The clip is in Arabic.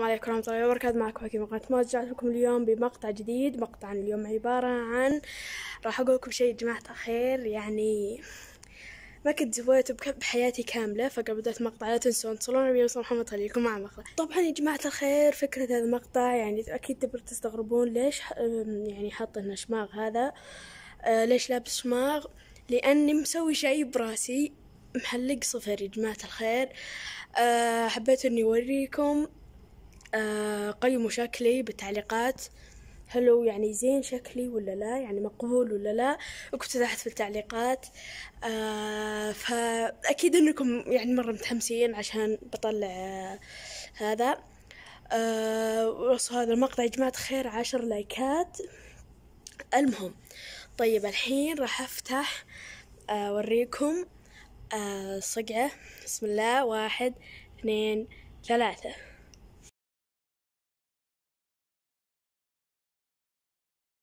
السلام عليكم ورحمة الله وبركاته معكم حكيم قناة ما رجعت لكم اليوم بمقطع جديد مقطع اليوم عبارة عن راح أقول لكم شيء يا جماعة الخير يعني ما كنت سويته بحياتي كاملة فقبل بداية المقطع لا تنسون تصلون على محمد خليكم مع المقطع طبعا يا جماعة الخير فكرة هذا المقطع يعني أكيد تبر تستغربون ليش يعني حاط لنا شماغ هذا أه، ليش لابس شماغ لأني مسوي شيء براسي محلق صفر يا جماعة الخير أه حبيت اني اوريكم آه، قيموا شكلي بالتعليقات هلو يعني زين شكلي ولا لا يعني مقبول ولا لا اكتبوا تحت في التعليقات آه فأكيد أنكم يعني مرة متحمسين عشان بطلع آه هذا آه هذا المقطع يا جماعة خير عشر لايكات المهم طيب الحين راح أفتح آه، أوريكم آه الصقعة بسم الله واحد اثنين ثلاثة